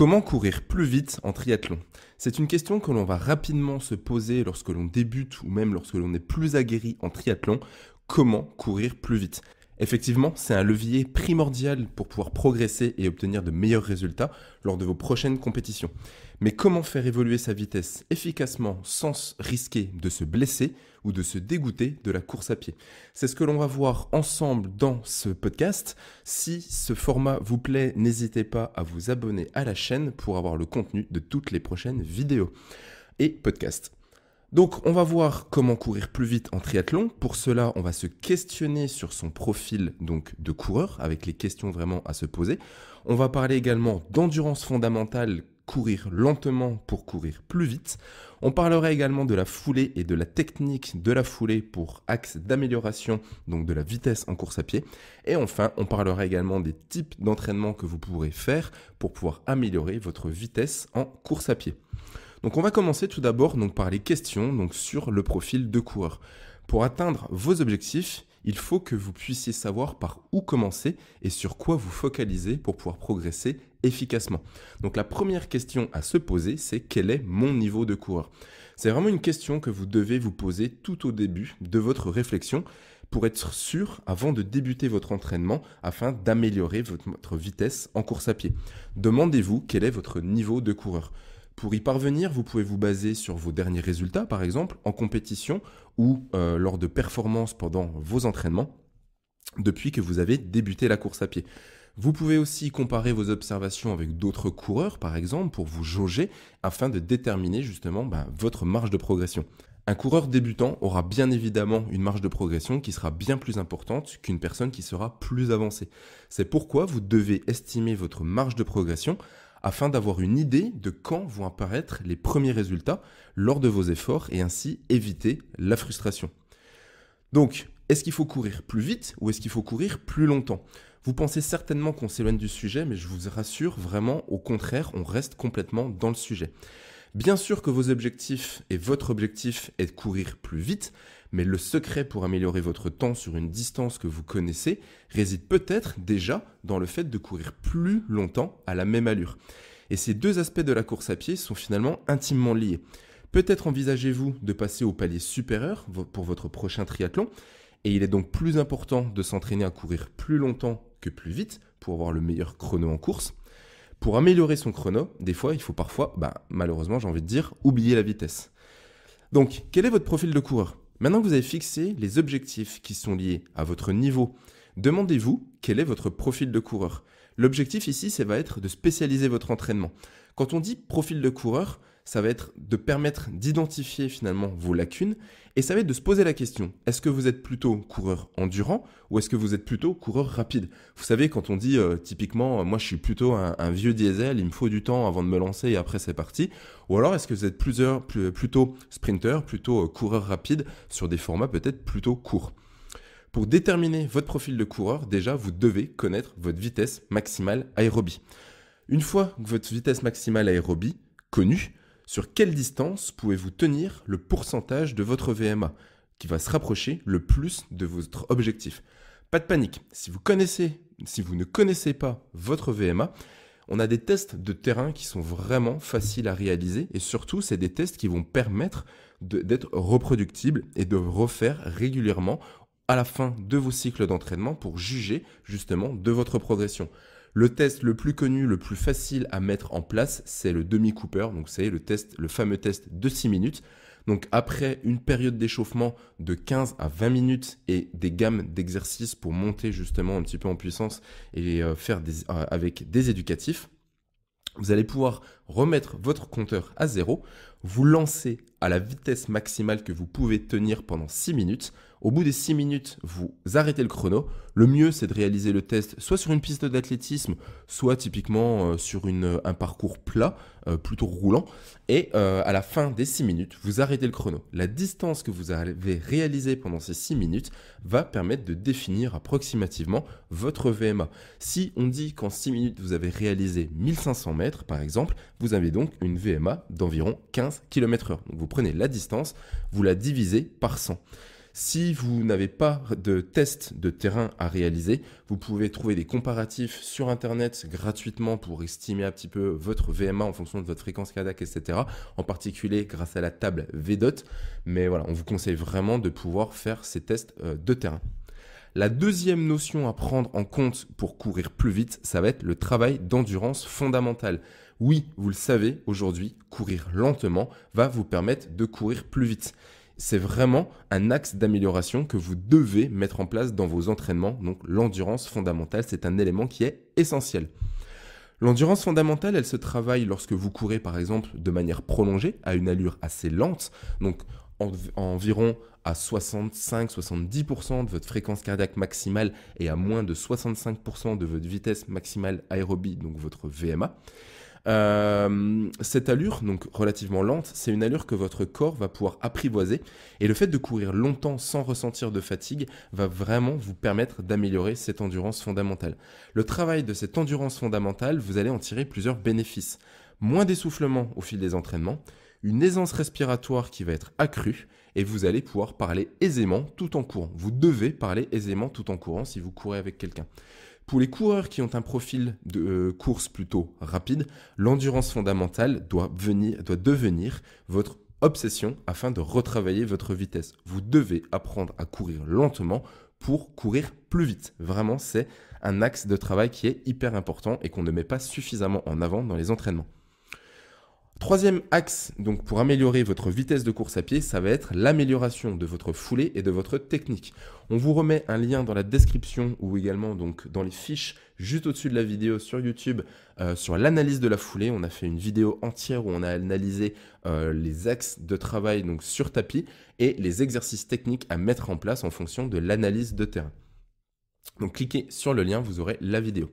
Comment courir plus vite en triathlon C'est une question que l'on va rapidement se poser lorsque l'on débute ou même lorsque l'on est plus aguerri en triathlon. Comment courir plus vite Effectivement, c'est un levier primordial pour pouvoir progresser et obtenir de meilleurs résultats lors de vos prochaines compétitions. Mais comment faire évoluer sa vitesse efficacement sans risquer de se blesser ou de se dégoûter de la course à pied C'est ce que l'on va voir ensemble dans ce podcast. Si ce format vous plaît, n'hésitez pas à vous abonner à la chaîne pour avoir le contenu de toutes les prochaines vidéos et podcasts. Donc on va voir comment courir plus vite en triathlon. Pour cela, on va se questionner sur son profil donc de coureur avec les questions vraiment à se poser. On va parler également d'endurance fondamentale, courir lentement pour courir plus vite. On parlera également de la foulée et de la technique de la foulée pour axe d'amélioration, donc de la vitesse en course à pied. Et enfin, on parlera également des types d'entraînement que vous pourrez faire pour pouvoir améliorer votre vitesse en course à pied. Donc on va commencer tout d'abord par les questions donc sur le profil de coureur. Pour atteindre vos objectifs, il faut que vous puissiez savoir par où commencer et sur quoi vous focaliser pour pouvoir progresser efficacement. Donc la première question à se poser, c'est quel est mon niveau de coureur C'est vraiment une question que vous devez vous poser tout au début de votre réflexion pour être sûr avant de débuter votre entraînement afin d'améliorer votre vitesse en course à pied. Demandez-vous quel est votre niveau de coureur. Pour y parvenir, vous pouvez vous baser sur vos derniers résultats, par exemple, en compétition ou euh, lors de performances pendant vos entraînements, depuis que vous avez débuté la course à pied. Vous pouvez aussi comparer vos observations avec d'autres coureurs, par exemple, pour vous jauger afin de déterminer justement bah, votre marge de progression. Un coureur débutant aura bien évidemment une marge de progression qui sera bien plus importante qu'une personne qui sera plus avancée. C'est pourquoi vous devez estimer votre marge de progression afin d'avoir une idée de quand vont apparaître les premiers résultats lors de vos efforts et ainsi éviter la frustration. Donc, est-ce qu'il faut courir plus vite ou est-ce qu'il faut courir plus longtemps Vous pensez certainement qu'on s'éloigne du sujet, mais je vous rassure vraiment, au contraire, on reste complètement dans le sujet. Bien sûr que vos objectifs et votre objectif est de courir plus vite, mais le secret pour améliorer votre temps sur une distance que vous connaissez réside peut-être déjà dans le fait de courir plus longtemps à la même allure. Et ces deux aspects de la course à pied sont finalement intimement liés. Peut-être envisagez-vous de passer au palier supérieur pour votre prochain triathlon, et il est donc plus important de s'entraîner à courir plus longtemps que plus vite pour avoir le meilleur chrono en course. Pour améliorer son chrono, des fois, il faut parfois, bah, malheureusement j'ai envie de dire, oublier la vitesse. Donc, quel est votre profil de coureur Maintenant que vous avez fixé les objectifs qui sont liés à votre niveau, demandez-vous quel est votre profil de coureur. L'objectif ici, ça va être de spécialiser votre entraînement. Quand on dit profil de coureur, ça va être de permettre d'identifier finalement vos lacunes et ça va être de se poser la question, est-ce que vous êtes plutôt coureur endurant ou est-ce que vous êtes plutôt coureur rapide Vous savez, quand on dit euh, typiquement, euh, moi je suis plutôt un, vieux diesel, il me faut du temps avant de me lancer et après c'est parti, ou alors est-ce que vous êtes plutôt sprinter, plutôt euh, coureur rapide sur des formats peut-être plutôt courts pour déterminer votre profil de coureur, déjà, vous devez connaître votre vitesse maximale aérobie. Une fois votre vitesse maximale aérobie connue, sur quelle distance pouvez-vous tenir le pourcentage de votre VMA qui va se rapprocher le plus de votre objectif Pas de panique, si vous, connaissez, si vous ne connaissez pas votre VMA, on a des tests de terrain qui sont vraiment faciles à réaliser et surtout, c'est des tests qui vont permettre d'être reproductibles et de refaire régulièrement à la fin de vos cycles d'entraînement pour juger justement de votre progression. Le test le plus connu, le plus facile à mettre en place, c'est le demi-cooper. Donc, c'est le test, le fameux test de 6 minutes. Donc, après une période d'échauffement de 15 à 20 minutes et des gammes d'exercices pour monter justement un petit peu en puissance et euh, faire des, euh, avec des éducatifs, vous allez pouvoir remettre votre compteur à zéro, vous lancez à la vitesse maximale que vous pouvez tenir pendant 6 minutes. Au bout des 6 minutes, vous arrêtez le chrono. Le mieux, c'est de réaliser le test soit sur une piste d'athlétisme, soit typiquement euh, sur une, euh, un parcours plat, euh, plutôt roulant. Et à la fin des 6 minutes, vous arrêtez le chrono. La distance que vous avez réalisée pendant ces 6 minutes va permettre de définir approximativement votre VMA. Si on dit qu'en 6 minutes, vous avez réalisé 1500 mètres, par exemple, vous avez donc une VMA d'environ 15 km/h. Donc vous prenez la distance, vous la divisez par 100. Si vous n'avez pas de test de terrain à réaliser, vous pouvez trouver des comparatifs sur Internet gratuitement pour estimer un petit peu votre VMA en fonction de votre fréquence cardiaque, etc. En particulier grâce à la table VDOT. Mais voilà, on vous conseille vraiment de pouvoir faire ces tests euh, de terrain. La deuxième notion à prendre en compte pour courir plus vite, ça va être le travail d'endurance fondamentale. Oui, vous le savez, aujourd'hui, courir lentement va vous permettre de courir plus vite. C'est vraiment un axe d'amélioration que vous devez mettre en place dans vos entraînements. Donc l'endurance fondamentale, c'est un élément qui est essentiel. L'endurance fondamentale, elle se travaille lorsque vous courez par exemple de manière prolongée, à une allure assez lente, donc environ à 65-70% de votre fréquence cardiaque maximale et à moins de 65% de votre vitesse maximale aérobie, donc votre VMA. Euh, cette allure, donc relativement lente, c'est une allure que votre corps va pouvoir apprivoiser et le fait de courir longtemps sans ressentir de fatigue va vraiment vous permettre d'améliorer cette endurance fondamentale. Le travail de cette endurance fondamentale, vous allez en tirer plusieurs bénéfices. Moins d'essoufflement au fil des entraînements, une aisance respiratoire qui va être accrue et vous allez pouvoir parler aisément tout en courant. Vous devez parler aisément tout en courant si vous courez avec quelqu'un. Pour les coureurs qui ont un profil de euh, course plutôt rapide, l'endurance fondamentale doit, venir, doit devenir votre obsession afin de retravailler votre vitesse. Vous devez apprendre à courir lentement pour courir plus vite. Vraiment, c'est un axe de travail qui est hyper important et qu'on ne met pas suffisamment en avant dans les entraînements. Troisième axe, donc pour améliorer votre vitesse de course à pied, ça va être l'amélioration de votre foulée et de votre technique. On vous remet un lien dans la description ou également donc dans les fiches juste au-dessus de la vidéo sur YouTube euh, sur l'analyse de la foulée. On a fait une vidéo entière où on a analysé euh, les axes de travail donc sur tapis et les exercices techniques à mettre en place en fonction de l'analyse de terrain. Donc cliquez sur le lien, vous aurez la vidéo.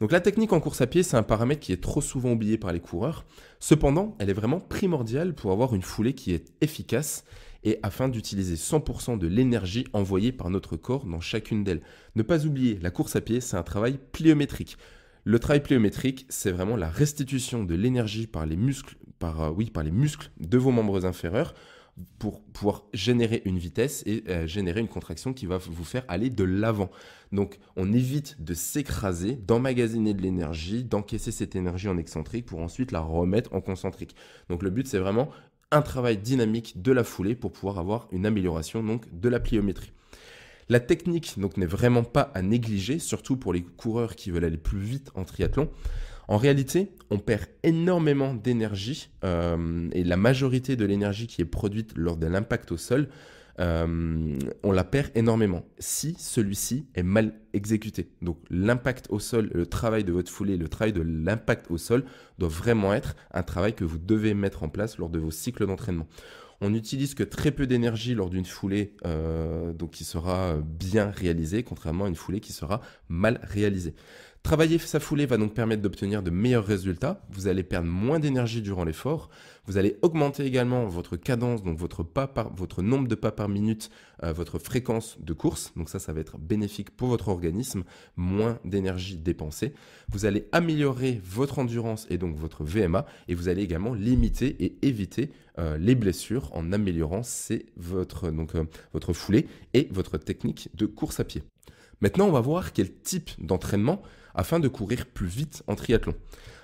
Donc la technique en course à pied, c'est un paramètre qui est trop souvent oublié par les coureurs. Cependant, elle est vraiment primordiale pour avoir une foulée qui est efficace et afin d'utiliser 100% de l'énergie envoyée par notre corps dans chacune d'elles. Ne pas oublier, la course à pied, c'est un travail pliométrique. Le travail pliométrique, c'est vraiment la restitution de l'énergie par les muscles, par, euh, oui, par les muscles de vos membres inférieurs pour pouvoir générer une vitesse et euh, générer une contraction qui va vous faire aller de l'avant. Donc on évite de s'écraser, d'emmagasiner de l'énergie, d'encaisser cette énergie en excentrique pour ensuite la remettre en concentrique. Donc le but c'est vraiment un travail dynamique de la foulée pour pouvoir avoir une amélioration donc de la pliométrie. La technique n'est vraiment pas à négliger, surtout pour les coureurs qui veulent aller plus vite en triathlon. En réalité, on perd énormément d'énergie euh, et la majorité de l'énergie qui est produite lors de l'impact au sol, euh, on la perd énormément si celui-ci est mal exécuté. Donc l'impact au sol, le travail de votre foulée, le travail de l'impact au sol doit vraiment être un travail que vous devez mettre en place lors de vos cycles d'entraînement. On n'utilise que très peu d'énergie lors d'une foulée euh, donc qui sera bien réalisée, contrairement à une foulée qui sera mal réalisée. Travailler sa foulée va donc permettre d'obtenir de meilleurs résultats, vous allez perdre moins d'énergie durant l'effort, vous allez augmenter également votre cadence, donc votre, pas par, votre nombre de pas par minute, euh, votre fréquence de course, donc ça ça va être bénéfique pour votre organisme, moins d'énergie dépensée, vous allez améliorer votre endurance et donc votre VMA, et vous allez également limiter et éviter euh, les blessures en améliorant votre, donc, euh, votre foulée et votre technique de course à pied. Maintenant on va voir quel type d'entraînement afin de courir plus vite en triathlon.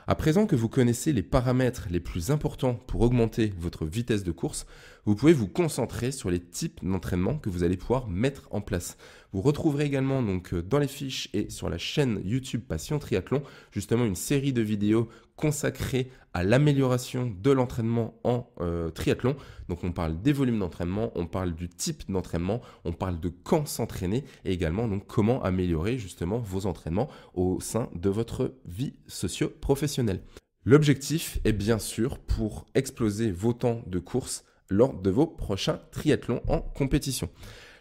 À présent que vous connaissez les paramètres les plus importants pour augmenter votre vitesse de course, vous pouvez vous concentrer sur les types d'entraînement que vous allez pouvoir mettre en place. Vous retrouverez également donc euh, dans les fiches et sur la chaîne YouTube Passion Triathlon justement une série de vidéos consacrées à l'amélioration de l'entraînement en euh, triathlon. Donc on parle des volumes d'entraînement, on parle du type d'entraînement, on parle de quand s'entraîner et également donc comment améliorer justement vos entraînements au sein de votre vie socio-professionnelle. L'objectif est bien sûr pour exploser vos temps de course lors de vos prochains triathlons en compétition.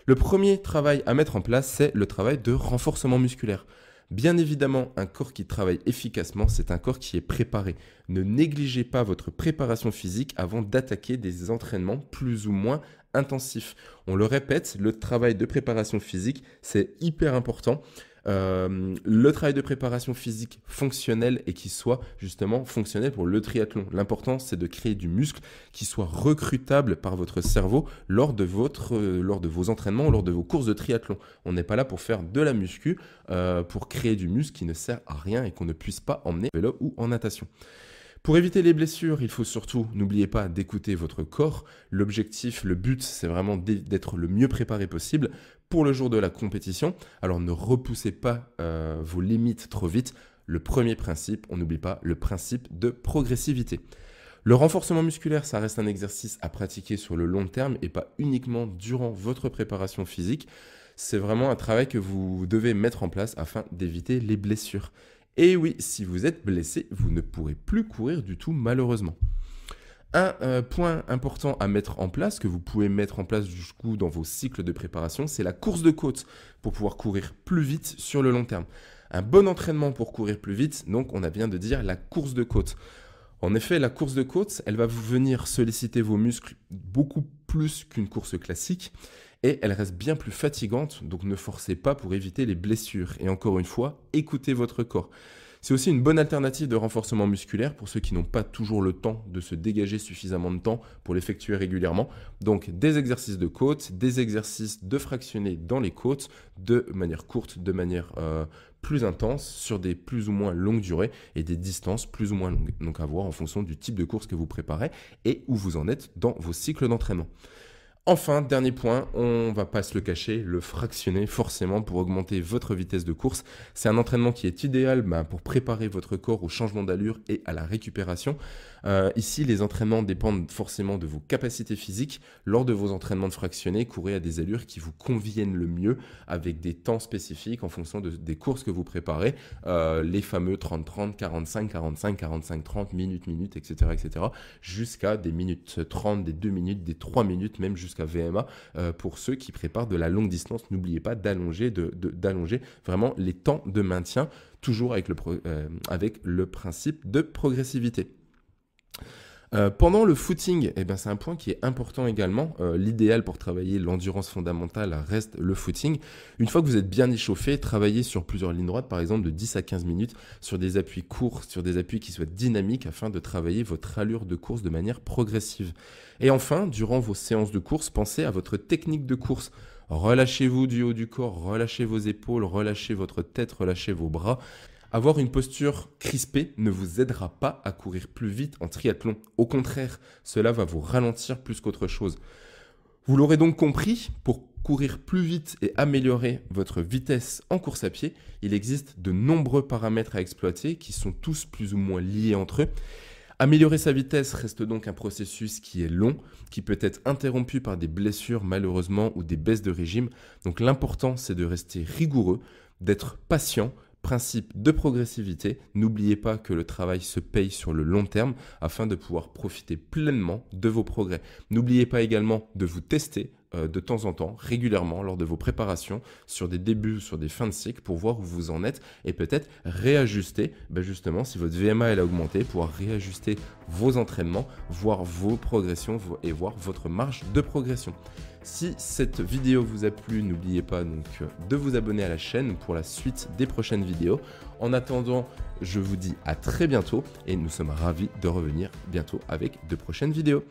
Le premier travail à mettre en place, c'est le travail de renforcement musculaire. Bien évidemment, un corps qui travaille efficacement, c'est un corps qui est préparé. Ne négligez pas votre préparation physique avant d'attaquer des entraînements plus ou moins intensifs. On le répète, le travail de préparation physique, c'est hyper important. Euh, le travail de préparation physique fonctionnel et qui soit justement fonctionnel pour le triathlon. L'important, c'est de créer du muscle qui soit recrutable par votre cerveau lors de, votre, euh, lors de vos entraînements, lors de vos courses de triathlon. On n'est pas là pour faire de la muscu, euh, pour créer du muscle qui ne sert à rien et qu'on ne puisse pas emmener en vélo ou en natation. Pour éviter les blessures, il faut surtout, n'oubliez pas d'écouter votre corps. L'objectif, le but, c'est vraiment d'être le mieux préparé possible pour le jour de la compétition. Alors ne repoussez pas euh, vos limites trop vite. Le premier principe, on n'oublie pas le principe de progressivité. Le renforcement musculaire, ça reste un exercice à pratiquer sur le long terme et pas uniquement durant votre préparation physique. C'est vraiment un travail que vous devez mettre en place afin d'éviter les blessures. Et oui, si vous êtes blessé, vous ne pourrez plus courir du tout malheureusement. Un euh, point important à mettre en place, que vous pouvez mettre en place du coup dans vos cycles de préparation, c'est la course de côte pour pouvoir courir plus vite sur le long terme. Un bon entraînement pour courir plus vite, donc on a bien de dire la course de côte. En effet, la course de côte, elle va vous venir solliciter vos muscles beaucoup plus qu'une course classique et elle reste bien plus fatigante, donc ne forcez pas pour éviter les blessures. Et encore une fois, écoutez votre corps. C'est aussi une bonne alternative de renforcement musculaire pour ceux qui n'ont pas toujours le temps de se dégager suffisamment de temps pour l'effectuer régulièrement. Donc des exercices de côtes, des exercices de fractionner dans les côtes de manière courte, de manière euh, plus intense sur des plus ou moins longues durées et des distances plus ou moins longues. Donc à voir en fonction du type de course que vous préparez et où vous en êtes dans vos cycles d'entraînement. Enfin, dernier point, on va pas se le cacher, le fractionner forcément pour augmenter votre vitesse de course. C'est un entraînement qui est idéal bah, pour préparer votre corps au changement d'allure et à la récupération. Euh, ici, les entraînements dépendent forcément de vos capacités physiques. Lors de vos entraînements de fractionner, courez à des allures qui vous conviennent le mieux avec des temps spécifiques en fonction des courses que vous préparez, euh, les fameux 30-30, 45-45, 45-30, minutes-minutes, etc., etc., jusqu'à des minutes 30, des 2 minutes, des 3 minutes, même jusqu'à jusqu'à VMA euh, pour ceux qui préparent de la longue distance. N'oubliez pas d'allonger d'allonger vraiment les temps de maintien, toujours avec le euh, principe de progressivité. Euh, pendant le footing, eh ben, c'est un point qui est important également. Euh, l'idéal pour travailler l'endurance fondamentale reste le footing. Une fois que vous êtes bien échauffé, travaillez sur plusieurs lignes droites, par exemple de 10 à 15 minutes, sur des appuis courts, sur des appuis qui soient dynamiques afin de travailler votre allure de course de manière progressive. Et enfin, durant vos séances de course, pensez à votre technique de course. Relâchez-vous du haut du corps, relâchez vos épaules, relâchez votre tête, relâchez vos bras. Avoir une posture crispée ne vous aidera pas à courir plus vite en triathlon. Au contraire, cela va vous ralentir plus qu'autre chose. Vous l'aurez donc compris, pour courir plus vite et améliorer votre vitesse en course à pied, il existe de nombreux paramètres à exploiter qui sont tous plus ou moins liés entre eux. Améliorer sa vitesse reste donc un processus qui est long, qui peut être interrompu par des blessures malheureusement ou des baisses de régime. Donc l'important c'est de rester rigoureux, d'être patient principe de progressivité, n'oubliez pas que le travail se paye sur le long terme afin de pouvoir profiter pleinement de vos progrès. N'oubliez pas également de vous tester euh, de temps en temps, régulièrement, lors de vos préparations, sur des débuts, sur des fins de cycle, pour voir où vous en êtes et peut-être réajuster, ben, justement, si votre VMA elle a augmenté, pouvoir réajuster vos entraînements, voir vos progressions et voir votre marge de progression. Si cette vidéo vous a plu, n'oubliez pas donc de vous abonner à la chaîne pour la suite des prochaines vidéos. En attendant, je vous dis à très bientôt et nous sommes ravis de revenir bientôt avec de prochaines vidéos.